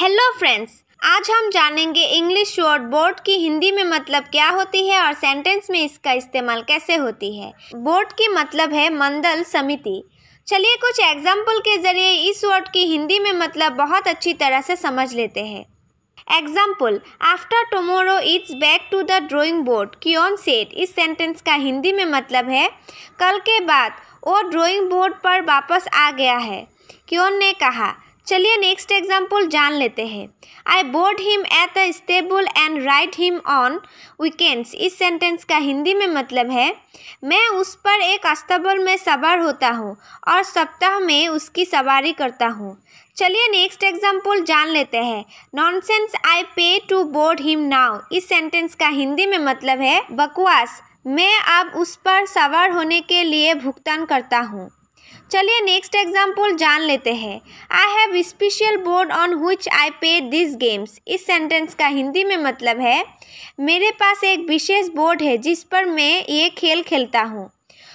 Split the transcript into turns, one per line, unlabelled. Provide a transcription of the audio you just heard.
hello friends आज हम जानेंगे इंग्लिश शॉर्ट बोर्ड की हिंदी में मतलब क्या होती है और सेंटेंस में इसका इस्तेमाल कैसे होती है बोर्ड की मतलब है मंडल समिति चलिए कुछ एग्जाम्पल के जरिए इस वर्ड की हिंदी में मतलब बहुत अच्छी तरह से समझ लेते हैं example after tomorrow it's back to the drawing board क्यों सेट इस सेंटेंस का हिंदी में मतलब है कल के बाद वो ड्रॉइंग बोर्ड पर वापस आ गया है क्यों ने कहा चलिए नेक्स्ट एग्जाम्पल जान लेते हैं I board him at the stable and ride him on weekends इस सेंटेंस का हिंदी में मतलब है मैं उस पर एक अस्तबल में सवार होता हूँ और सप्ताह में उसकी सवारी करता हूँ चलिए नेक्स्ट एग्जाम्पल जान लेते हैं nonsense I pay to board him now इस सेंटेंस का हिंदी में मतलब है बकवास मैं अब उस पर सवार होने के लिए भुगतान करता हूँ चलिए नेक्स्ट एग्जाम्पल जान लेते हैं I have special board on which I pay this games इस सेंटेंस का हिंदी में मतलब है मेरे पास एक विशेष बोर्ड है जिस पर मैं ये खेल खेलता हूँ